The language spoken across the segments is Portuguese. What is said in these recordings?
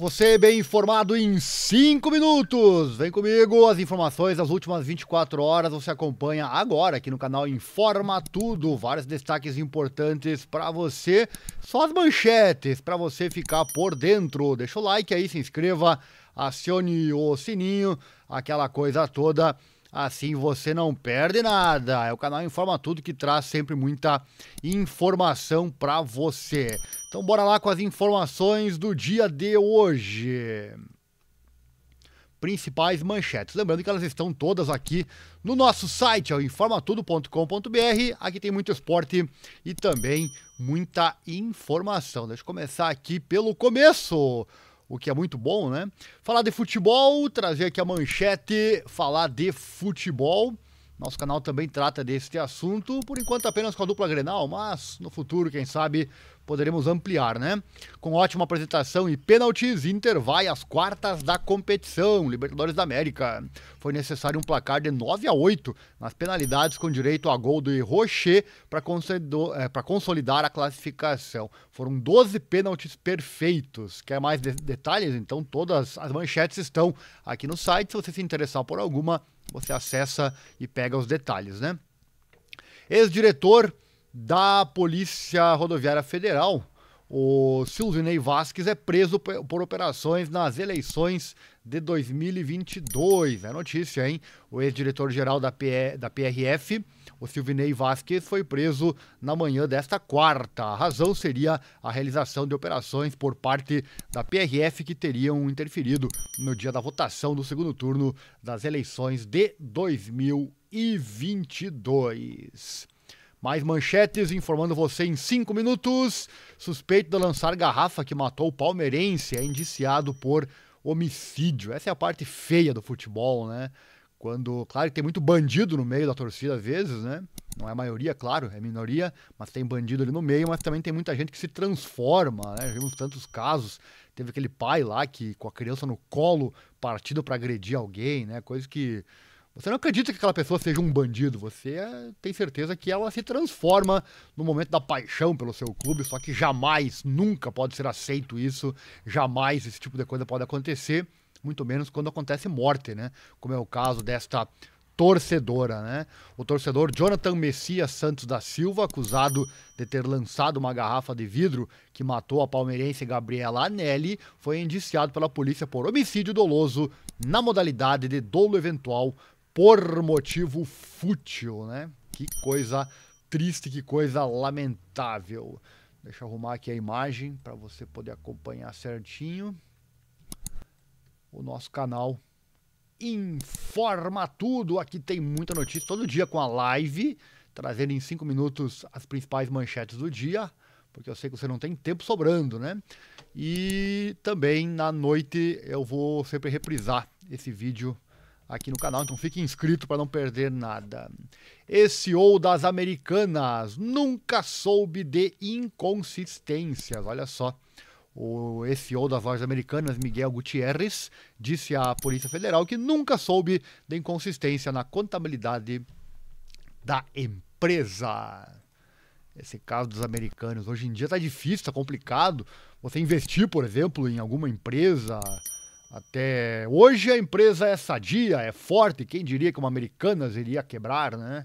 Você é bem informado em 5 minutos. Vem comigo, as informações das últimas 24 horas você acompanha agora aqui no canal Informa Tudo. Vários destaques importantes para você, só as manchetes para você ficar por dentro. Deixa o like aí, se inscreva, acione o sininho, aquela coisa toda. Assim você não perde nada. É o canal Informa Tudo que traz sempre muita informação para você. Então bora lá com as informações do dia de hoje principais manchetes. Lembrando que elas estão todas aqui no nosso site, é o informatudo.com.br. Aqui tem muito esporte e também muita informação. Deixa eu começar aqui pelo começo o que é muito bom, né? Falar de futebol, trazer aqui a manchete, falar de futebol. Nosso canal também trata deste assunto, por enquanto apenas com a dupla Grenal, mas no futuro, quem sabe, poderemos ampliar, né? Com ótima apresentação e pênaltis, Inter vai às quartas da competição, Libertadores da América. Foi necessário um placar de 9 a 8 nas penalidades com direito a gol do Rocher para é, eh, consolidar a classificação. Foram 12 pênaltis perfeitos. Quer mais de detalhes? Então todas as manchetes estão aqui no site, se você se interessar por alguma, você acessa e pega os detalhes, né? Ex-diretor da Polícia Rodoviária Federal, o Silvinei Vasquez é preso por operações nas eleições de 2022. É notícia, hein? O ex-diretor-geral da, da PRF, o Silvinei Vasquez, foi preso na manhã desta quarta. A razão seria a realização de operações por parte da PRF que teriam interferido no dia da votação do segundo turno das eleições de 2022. Mais manchetes informando você em 5 minutos. Suspeito de lançar garrafa que matou o palmeirense é indiciado por homicídio. Essa é a parte feia do futebol, né? Quando, claro que tem muito bandido no meio da torcida às vezes, né? Não é maioria, claro, é minoria, mas tem bandido ali no meio, mas também tem muita gente que se transforma, né? Já vimos tantos casos. Teve aquele pai lá que com a criança no colo partido para agredir alguém, né? Coisa que você não acredita que aquela pessoa seja um bandido, você eh, tem certeza que ela se transforma no momento da paixão pelo seu clube, só que jamais, nunca pode ser aceito isso, jamais esse tipo de coisa pode acontecer, muito menos quando acontece morte, né? Como é o caso desta torcedora, né? O torcedor Jonathan Messias Santos da Silva, acusado de ter lançado uma garrafa de vidro que matou a palmeirense Gabriela Anelli, foi indiciado pela polícia por homicídio doloso na modalidade de dolo eventual por motivo fútil, né? Que coisa triste, que coisa lamentável. Deixa eu arrumar aqui a imagem para você poder acompanhar certinho o nosso canal Informa Tudo. Aqui tem muita notícia todo dia com a live, trazendo em cinco minutos as principais manchetes do dia, porque eu sei que você não tem tempo sobrando, né? E também na noite eu vou sempre reprisar esse vídeo aqui no canal, então fique inscrito para não perder nada. Esse ou das Americanas, nunca soube de inconsistências, olha só. O SEO das lojas americanas, Miguel Gutierrez, disse à Polícia Federal que nunca soube de inconsistência na contabilidade da empresa. Esse caso dos americanos. Hoje em dia está difícil, está complicado. Você investir, por exemplo, em alguma empresa, até hoje a empresa é sadia, é forte. Quem diria que uma Americanas iria quebrar, né?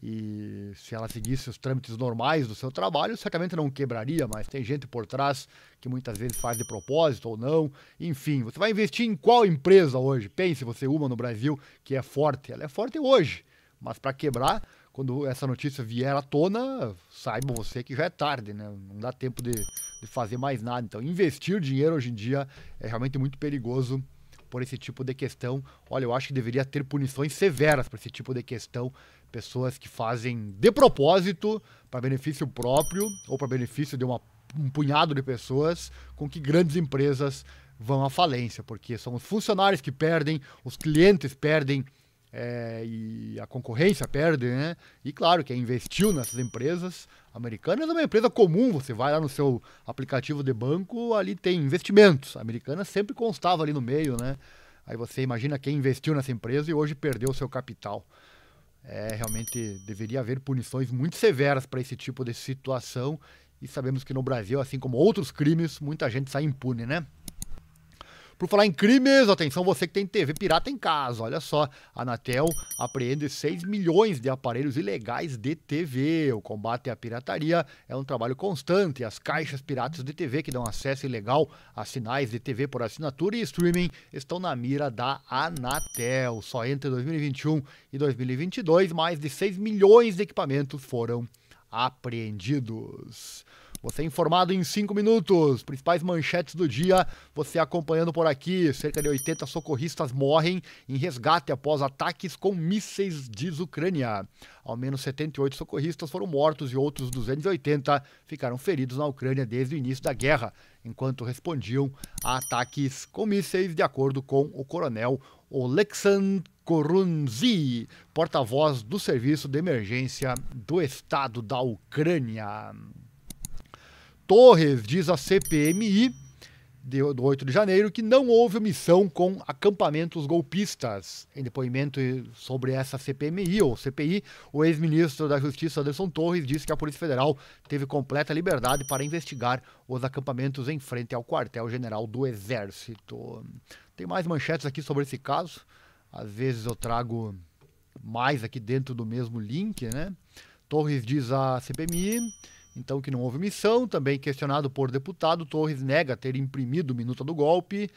E se ela seguisse os trâmites normais do seu trabalho, certamente não quebraria, mas tem gente por trás que muitas vezes faz de propósito ou não. Enfim, você vai investir em qual empresa hoje? Pense você uma no Brasil que é forte. Ela é forte hoje, mas para quebrar quando essa notícia vier à tona, saiba você que já é tarde, né? Não dá tempo de, de fazer mais nada. Então, investir dinheiro hoje em dia é realmente muito perigoso por esse tipo de questão. Olha, eu acho que deveria ter punições severas para esse tipo de questão. Pessoas que fazem de propósito, para benefício próprio ou para benefício de uma, um punhado de pessoas, com que grandes empresas vão à falência, porque são os funcionários que perdem, os clientes perdem é, e a concorrência perde, né? E claro, que é investiu nessas empresas americanas é uma empresa comum, você vai lá no seu aplicativo de banco, ali tem investimentos. A americana sempre constava ali no meio, né? Aí você imagina quem investiu nessa empresa e hoje perdeu o seu capital. É, realmente deveria haver punições muito severas para esse tipo de situação. E sabemos que no Brasil, assim como outros crimes, muita gente sai impune, né? Por falar em crimes, atenção você que tem TV pirata em casa, olha só. A Anatel apreende 6 milhões de aparelhos ilegais de TV. O combate à pirataria é um trabalho constante. As caixas piratas de TV que dão acesso ilegal a sinais de TV por assinatura e streaming estão na mira da Anatel. Só entre 2021 e 2022, mais de 6 milhões de equipamentos foram apreendidos. Você é informado em 5 minutos. Principais manchetes do dia, você acompanhando por aqui. Cerca de 80 socorristas morrem em resgate após ataques com mísseis, diz Ucrânia. Ao menos 78 socorristas foram mortos e outros 280 ficaram feridos na Ucrânia desde o início da guerra, enquanto respondiam a ataques com mísseis, de acordo com o coronel Oleksandr Korunzi, porta-voz do Serviço de Emergência do Estado da Ucrânia. Torres, diz a CPMI, de, do 8 de janeiro, que não houve omissão com acampamentos golpistas. Em depoimento sobre essa CPMI ou CPI, o ex-ministro da Justiça, Anderson Torres, disse que a Polícia Federal teve completa liberdade para investigar os acampamentos em frente ao quartel-general do Exército. Tem mais manchetes aqui sobre esse caso. Às vezes eu trago mais aqui dentro do mesmo link, né? Torres diz a CPMI então, que não houve missão. Também questionado por deputado, Torres nega ter imprimido minuta do golpe.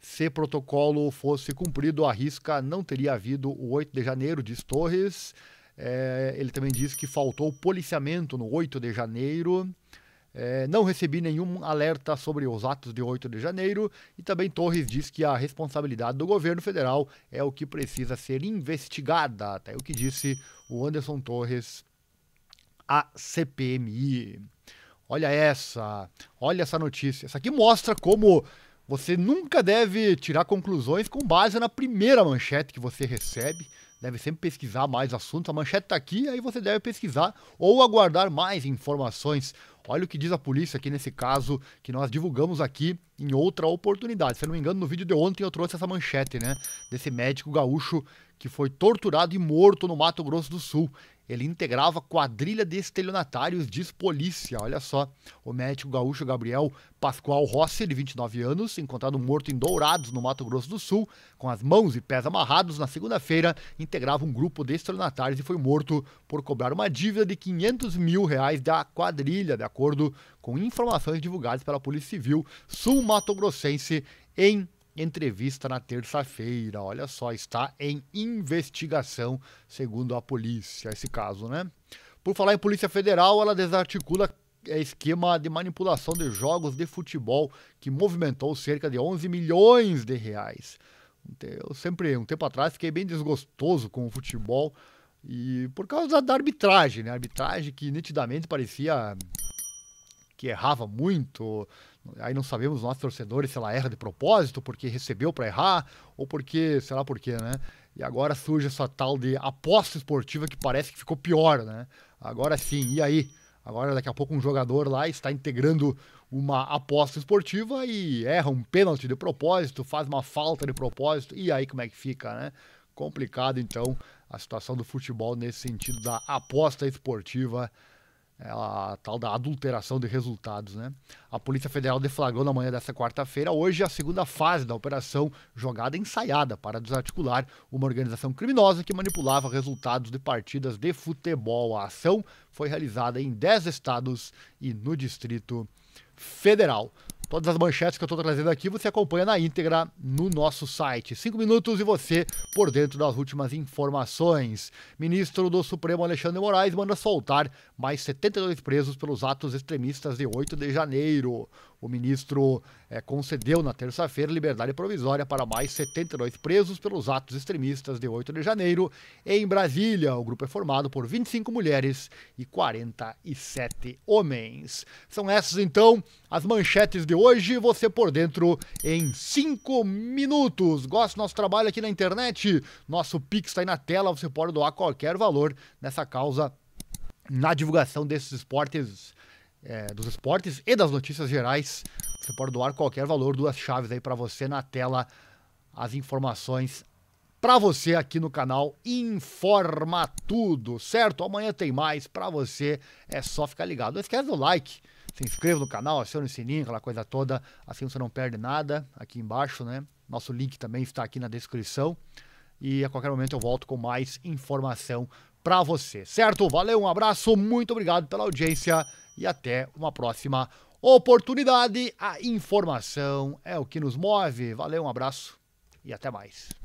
Se protocolo fosse cumprido, a risca não teria havido o 8 de janeiro, diz Torres. É, ele também diz que faltou policiamento no 8 de janeiro. É, não recebi nenhum alerta sobre os atos de 8 de janeiro e também Torres diz que a responsabilidade do governo federal é o que precisa ser investigada. Até o que disse o Anderson Torres a CPMI. Olha essa, olha essa notícia. Essa aqui mostra como você nunca deve tirar conclusões com base na primeira manchete que você recebe. Deve sempre pesquisar mais assuntos. A manchete está aqui, aí você deve pesquisar ou aguardar mais informações. Olha o que diz a polícia aqui nesse caso que nós divulgamos aqui em outra oportunidade. Se eu não me engano, no vídeo de ontem eu trouxe essa manchete, né? Desse médico gaúcho que foi torturado e morto no Mato Grosso do Sul. Ele integrava quadrilha de estelionatários diz polícia. Olha só, o médico gaúcho Gabriel Pascoal Rossi, de 29 anos, encontrado morto em Dourados, no Mato Grosso do Sul, com as mãos e pés amarrados na segunda-feira, integrava um grupo de estelionatários e foi morto por cobrar uma dívida de 500 mil reais da quadrilha, de acordo com informações divulgadas pela Polícia Civil Sul-Mato Grossense em entrevista na terça-feira. Olha só, está em investigação, segundo a polícia, esse caso, né? Por falar em Polícia Federal, ela desarticula é, esquema de manipulação de jogos de futebol que movimentou cerca de 11 milhões de reais. Eu sempre, um tempo atrás, fiquei bem desgostoso com o futebol e por causa da arbitragem, né? arbitragem que nitidamente parecia que errava muito, Aí não sabemos nós torcedores se ela erra de propósito, porque recebeu para errar, ou porque, sei lá por quê, né? E agora surge essa tal de aposta esportiva que parece que ficou pior, né? Agora sim, e aí? Agora daqui a pouco um jogador lá está integrando uma aposta esportiva e erra um pênalti de propósito, faz uma falta de propósito, e aí como é que fica, né? Complicado então a situação do futebol nesse sentido da aposta esportiva é a tal da adulteração de resultados. Né? A Polícia Federal deflagrou na manhã desta quarta-feira, hoje, a segunda fase da operação jogada ensaiada para desarticular uma organização criminosa que manipulava resultados de partidas de futebol. A ação foi realizada em 10 estados e no Distrito Federal. Todas as manchetes que eu estou trazendo aqui você acompanha na íntegra no nosso site. Cinco minutos e você por dentro das últimas informações. Ministro do Supremo Alexandre Moraes manda soltar mais 72 presos pelos atos extremistas de 8 de janeiro. O ministro é, concedeu na terça-feira liberdade provisória para mais 79 presos pelos atos extremistas de 8 de janeiro. Em Brasília, o grupo é formado por 25 mulheres e 47 homens. São essas, então, as manchetes de hoje. Você por dentro em 5 minutos. Gosta do nosso trabalho aqui na internet? Nosso Pix está aí na tela. Você pode doar qualquer valor nessa causa na divulgação desses esportes é, dos esportes e das notícias gerais. Você pode doar qualquer valor, duas chaves aí para você na tela, as informações para você aqui no canal Informa Tudo, certo? Amanhã tem mais para você, é só ficar ligado. Não esquece do like, se inscreva no canal, acione o sininho, aquela coisa toda, assim você não perde nada aqui embaixo, né? Nosso link também está aqui na descrição. E a qualquer momento eu volto com mais informação para você, certo? Valeu, um abraço, muito obrigado pela audiência e até uma próxima oportunidade. A informação é o que nos move. Valeu, um abraço e até mais.